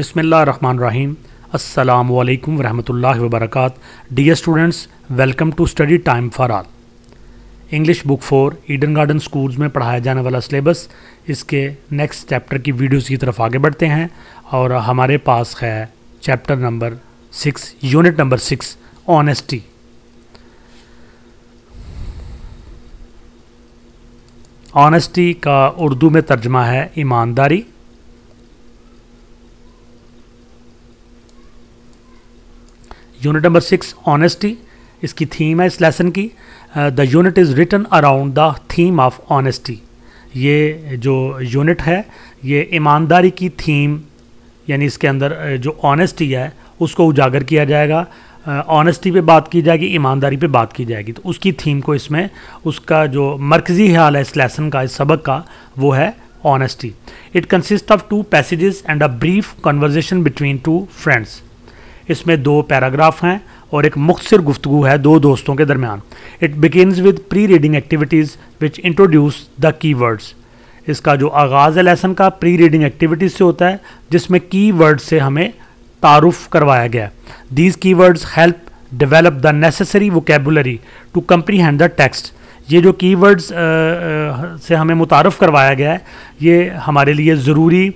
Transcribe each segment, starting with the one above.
बिसमीम अल्लाम वरहमल वबरक dear students welcome to study time for all English book for Eden Garden schools में पढ़ाया जाने वाला सिलेबस इसके नेक्स्ट चैप्टर की वीडियोस की तरफ आगे बढ़ते हैं और हमारे पास है chapter number six unit number six honesty honesty का उर्दू में तर्जमा है ईमानदारी यूनिट नंबर सिक्स ऑनेस्टी इसकी थीम है इस लेसन की the unit is written around the theme of honesty ये जो यूनिट है ये ईमानदारी की थीम यानी इसके अंदर uh, जो ऑनेस्टी है उसको उजागर किया जाएगा ऑनेस्टी uh, पे बात की जाएगी ईमानदारी पे बात की जाएगी तो उसकी थीम को इसमें उसका जो मरकज़ी ख्याल है इस लेसन का इस सबक का वो है honesty it consist of two passages and a brief conversation between two friends इसमें दो पैराग्राफ हैं और एक मुख्तर गुफ्तु है दो दोस्तों के दरमियान it begins with pre reading activities which introduce the key words इसका जो आगाज़ है लेसन का प्री रीडिंग एक्टिविटीज़ से होता है जिसमें की वर्ड्स से हमें तारुफ करवाया गया these key words help develop the necessary vocabulary to comprehend the text ये जो की वर्ड्स से हमें मुतारफ़ करवाया गया है ये हमारे लिए ज़रूरी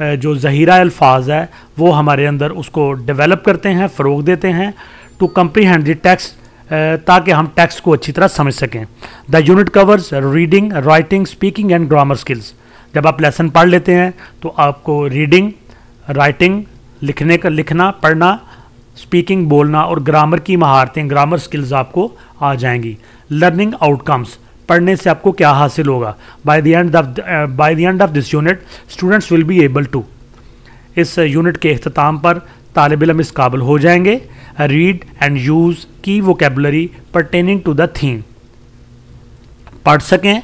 जो ज़हीरा अल्फाज है वो हमारे अंदर उसको डेवलप करते हैं फ़रोग देते हैं टू कम्प्रीहेंड द टेक्स्ट ताकि हम टेक्स्ट को अच्छी तरह समझ सकें the unit covers reading writing speaking and grammar skills जब आप लेसन पढ़ लेते हैं तो आपको रीडिंग राइटिंग लिखने का लिखना पढ़ना स्पीकिंग बोलना और ग्रामर की महारतें ग्रामर स्किल्स आपको आ जाएंगी लर्निंग आउटकम्स पढ़ने से आपको क्या हासिल होगा by the end of by the end of this unit students will be able to इस यूनिट के अख्ताम पर तालब इलम इस काबिल हो जाएंगे read and use key vocabulary pertaining to the theme पढ़ सकें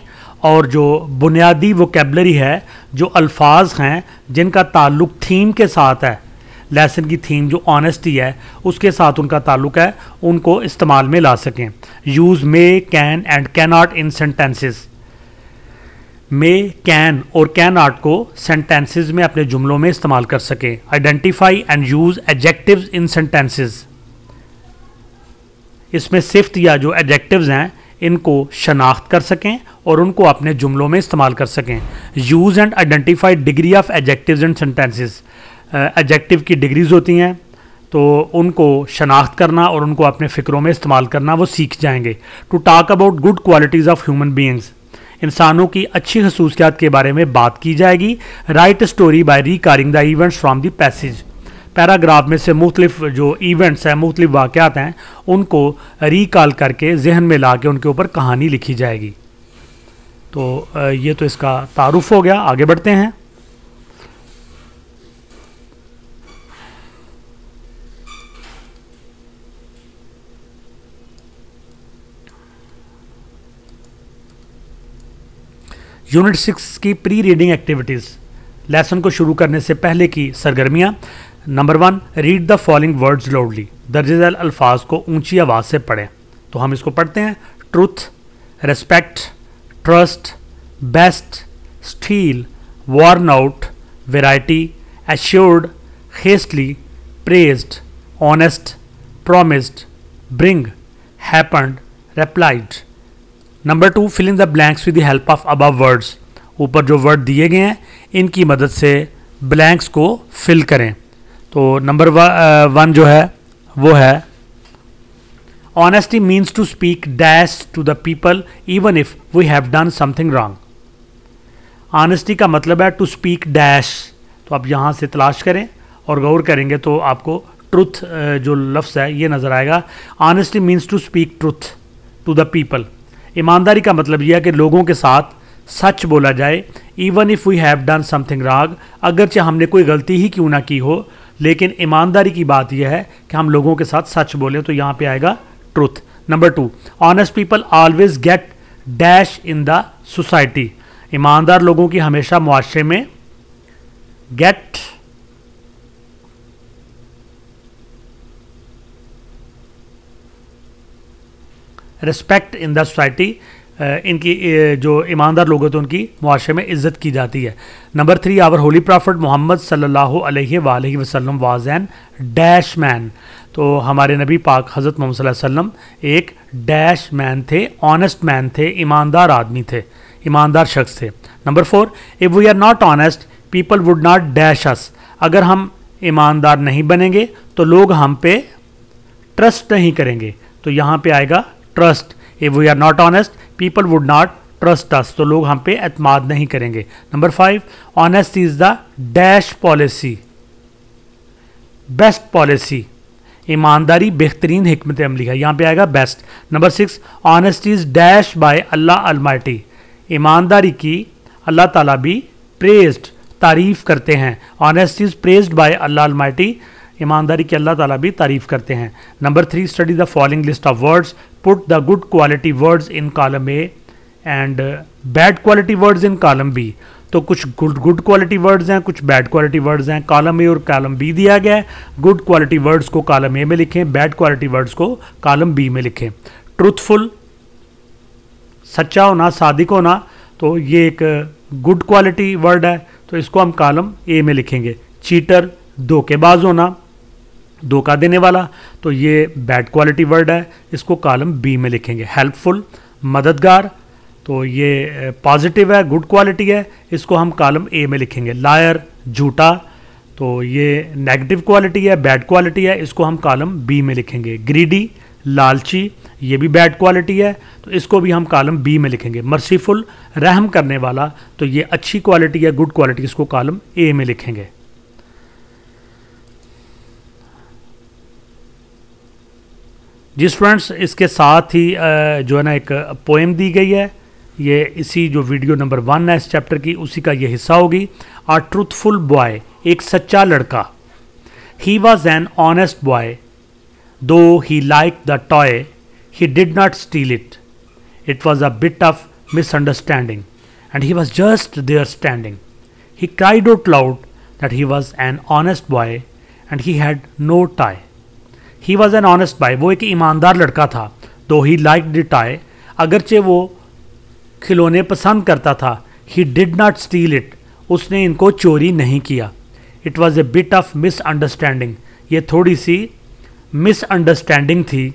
और जो बुनियादी वोकेबलरी है जो अल्फाज हैं जिनका ताल्लुक थीम के साथ है लेसन की थीम जो ऑनेस्टी है उसके साथ उनका ताल्लुक है उनको इस्तेमाल में ला सकें use may can and can not in sentences may can और कैन आर्ट को सेंटेंसेस में अपने जुमलों में इस्तेमाल कर सकें identify and use adjective in sentences इसमें सिफ्त या जो एडजेक्टिव हैं इनको शनाख्त कर सकें और उनको अपने जुमलों में इस्तेमाल कर सकें use and identify degree of adjective and sentences adjective की डिग्रीज़ होती हैं तो उनको शनाख्त करना और उनको अपने फ़िक्रों में इस्तेमाल करना वो सीख जाएंगे to talk about good qualities of human beings इंसानों की अच्छी खसूसियात के बारे में बात की जाएगी write story by recalling the events from the passage paragraph में से मुख्तफ जो इवेंट्स हैं मुख्तलिफ वाक़ात हैं उनको रिकॉल करके जहन में ला के उनके ऊपर कहानी लिखी जाएगी तो ये तो इसका तारुफ हो गया आगे बढ़ते हैं यूनिट सिक्स की प्री रीडिंग एक्टिविटीज़ लेसन को शुरू करने से पहले की सरगर्मियाँ number one read the following words loudly दर्ज अल्फाज को ऊंची आवाज़ से पढ़ें तो हम इसको पढ़ते हैं truth respect trust best steal worn out variety assured hastily praised honest promised bring happened replied number two filling the blanks with the help of above words ऊपर जो वर्ड दिए गए हैं इनकी मदद से ब्लैंक्स को फिल करें तो नंबर वन uh, जो है वो है honesty means to speak dash to the people even if we have done something wrong ऑनेस्टी का मतलब है टू स्पीक डैश तो आप यहाँ से तलाश करें और गौर करेंगे तो आपको ट्रुथ uh, जो लफ्ज़ है ये नज़र आएगा honesty means to speak truth to the people ईमानदारी का मतलब यह है कि लोगों के साथ सच बोला जाए even if we have done something wrong अगरचे हमने कोई गलती ही क्यों ना की हो लेकिन ईमानदारी की बात यह है कि हम लोगों के साथ सच बोलें तो यहाँ पे आएगा truth number two honest people always get dash in the society ईमानदार लोगों की हमेशा मुआरे में get respect in the society इनकी जो ईमानदार लोग होते हैं उनकी मुआरे में इज्जत की जाती है number three our holy prophet Muhammad सल्ला वसलम वाज एन डैश मैन तो हमारे नबी पाक हज़रत मोहम्मद वसल्लम एक डैश मैन थे ऑनेस्ट मैन थे ईमानदार आदमी थे ईमानदार शख्स थे number four if we are not honest people would not dash us अगर हम ईमानदार नहीं बनेंगे तो लोग हम पे ट्रस्ट नहीं करेंगे तो यहाँ पे आएगा trust if we are not honest people would not trust us तो लोग हम पे एतमाद नहीं करेंगे number five honest is the dash policy best policy ईमानदारी बेहतरीन हमत अमली है यहाँ पे आएगा best number six honest is dash by Allah almighty ईमानदारी की अल्लाह ताला भी प्रेज्ड तारीफ़ करते हैं honest is praised by Allah almighty ईमानदारी की अल्लाह ताला भी तारीफ़ करते हैं number three study the following list of words put the good quality words in column A and bad quality words in column B तो कुछ गुड गुड क्वालिटी वर्ड्स हैं कुछ बैड क्वालिटी वर्ड्स हैं कॉलम ए और column B दिया गया है good quality words को कॉलम ए में लिखें बैड क्वालिटी वर्ड्स को कॉलम बी में लिखें ट्रूथफुल सच्चा होना सादिक होना तो ये एक गुड क्वालिटी वर्ड है तो इसको हम कॉलम ए में लिखेंगे चीटर धोखेबाज होना धोखा देने वाला तो ये बैड क्वालिटी वर्ड है इसको कॉलम बी में लिखेंगे हेल्पफुल मददगार तो ये पॉजिटिव है गुड क्वालिटी है इसको हम कॉलम ए में लिखेंगे लायर झूठा तो ये नेगेटिव क्वालिटी है बैड क्वालिटी है इसको हम कॉलम बी में लिखेंगे ग्रीडी लालची ये भी बैड क्वालिटी है तो इसको भी हम कॉलम बी में लिखेंगे मर्सीफुल रहम करने वाला तो ये अच्छी क्वालिटी है गुड क्वालिटी इसको कॉलम ए में लिखेंगे जी स्टूडेंट्स इसके साथ ही जो है ना एक पोएम दी गई है ये इसी जो वीडियो नंबर वन है इस चैप्टर की उसी का ये हिस्सा होगी आ ट्रूथफुल बॉय एक सच्चा लड़का he was an honest boy though he liked the toy he did not steal it it was a bit of misunderstanding and he was just there standing he cried out loud that he was an honest boy and he had no toy he was an honest boy वो एक ईमानदार लड़का था दो he like डिट आए अगरचे वो खिलौने पसंद करता था he did not steal it उसने इनको चोरी नहीं किया it was a bit of misunderstanding ये थोड़ी सी मिसअंडरस्टैंडिंग थी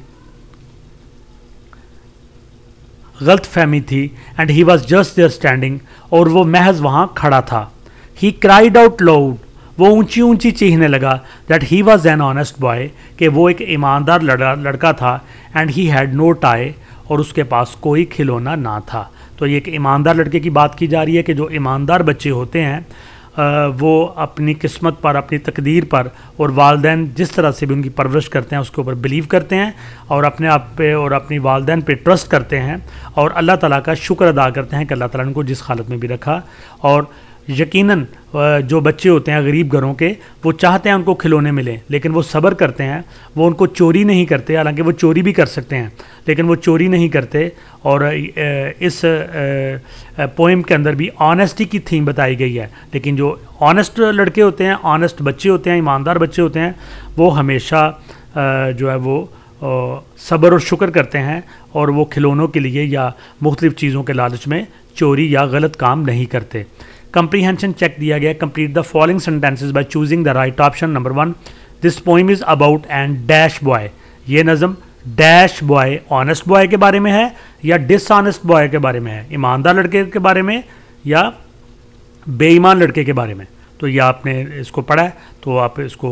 गलत फहमी थी and he was just there standing और वो महज वहाँ खड़ा था ही क्राइड आउट लाउड वो ऊंची ऊंची चीखने लगा that he was an honest boy कि वो एक ईमानदार लड़ा लड़का था and he had no toy और उसके पास कोई खिलौना ना था तो ये एक ईमानदार लड़के की बात की जा रही है कि जो ईमानदार बच्चे होते हैं वो अपनी किस्मत पर अपनी तकदीर पर और वालदेन जिस तरह से भी उनकी परवरिश करते हैं उसके ऊपर बिलीव करते हैं और अपने आप पे और अपनी वालदेन पे ट्रस्ट करते हैं और अल्लाह ताला का शुक्र अदा करते हैं कि अल्लाह ताला ने उनको जिस हालत में भी रखा और यकीनन जो बच्चे होते हैं गरीब घरों के वो चाहते हैं उनको खिलौने मिलें लेकिन वो सब्र करते हैं वो उनको चोरी नहीं करते हालांकि वो चोरी भी कर सकते हैं लेकिन वो चोरी नहीं करते और इस पोइम के अंदर भी ऑनेस्टी की थीम बताई गई है लेकिन जो ऑनेस्ट लड़के होते हैं ऑनेस्ट बच्चे होते हैं ईमानदार बच्चे होते हैं वो हमेशा जो है वो सब्र और शुक्र करते हैं और वो खिलौनों के लिए या मुख्तलिफ़ चीज़ों के लालच में चोरी या गलत काम नहीं करते कंप्रीहेंशन चेक दिया गया complete the following sentences by choosing the right option number one this poem is about and dash boy ये नज़म डैश बॉय ऑनेस्ट बॉय के बारे में है या डिसऑनेस्ट बॉय के बारे में है ईमानदार लड़के के बारे में या बेईमान लड़के के बारे में तो ये आपने इसको पढ़ा है तो आप इसको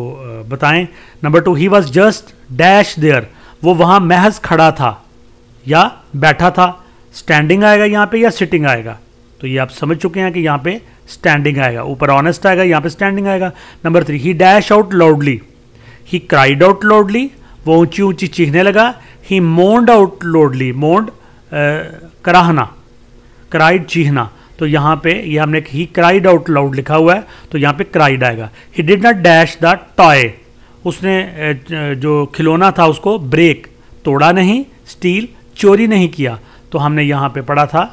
बताएं number two he was just dash there वो वहाँ महज खड़ा था या बैठा था स्टैंडिंग आएगा यहाँ पे या सिटिंग आएगा तो ये आप समझ चुके हैं कि यहाँ पे स्टैंडिंग आएगा ऊपर ऑनेस्ट आएगा यहाँ पे स्टैंडिंग आएगा number three he dash out loudly he cried out loudly वो ऊंची ऊंची चीखने लगा he moaned out loudly moaned कराहना क्राइड चीहना तो यहाँ पे ये यह हमने ही क्राइड आउट लाउड लिखा हुआ है तो यहाँ पे क्राइड आएगा he did not dash the toy उसने जो खिलौना था उसको ब्रेक तोड़ा नहीं स्टील चोरी नहीं किया तो हमने यहाँ पे पढ़ा था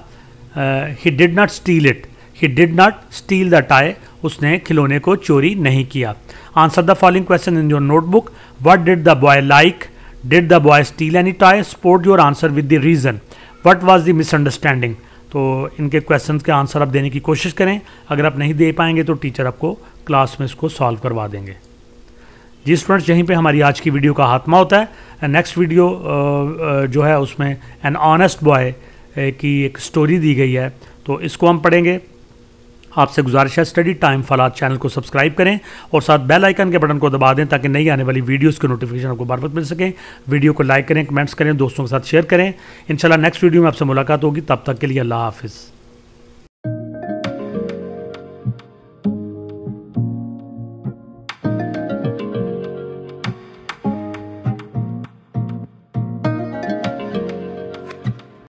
he did not steal it he did not steal the toy उसने खिलौने को चोरी नहीं किया answer the following question in your notebook what did the boy like did the boy steal any toy support your answer with the reason what was the misunderstanding तो इनके question के answer आप देने की कोशिश करें अगर आप नहीं दे पाएंगे तो टीचर आपको क्लास में इसको सॉल्व करवा देंगे जी स्टूडेंट्स यहीं पे हमारी आज की वीडियो का खात्मा होता है नेक्स्ट वीडियो uh, uh, जो है उसमें एन ऑनेस्ट बॉय की एक स्टोरी दी गई है तो इसको हम पढ़ेंगे आपसे गुजारिश है स्टडी टाइम फलाद चैनल को सब्सक्राइब करें और साथ बेल आइकन के बटन को दबा दें ताकि नई आने वाली वीडियोस के नोटिफिकेशन आपको बार मिल सकें वीडियो को लाइक करें कमेंट्स करें दोस्तों के साथ शेयर करें इंशाल्लाह नेक्स्ट वीडियो में आपसे मुलाकात होगी तब तक के लिए अल्लाह हाफिज़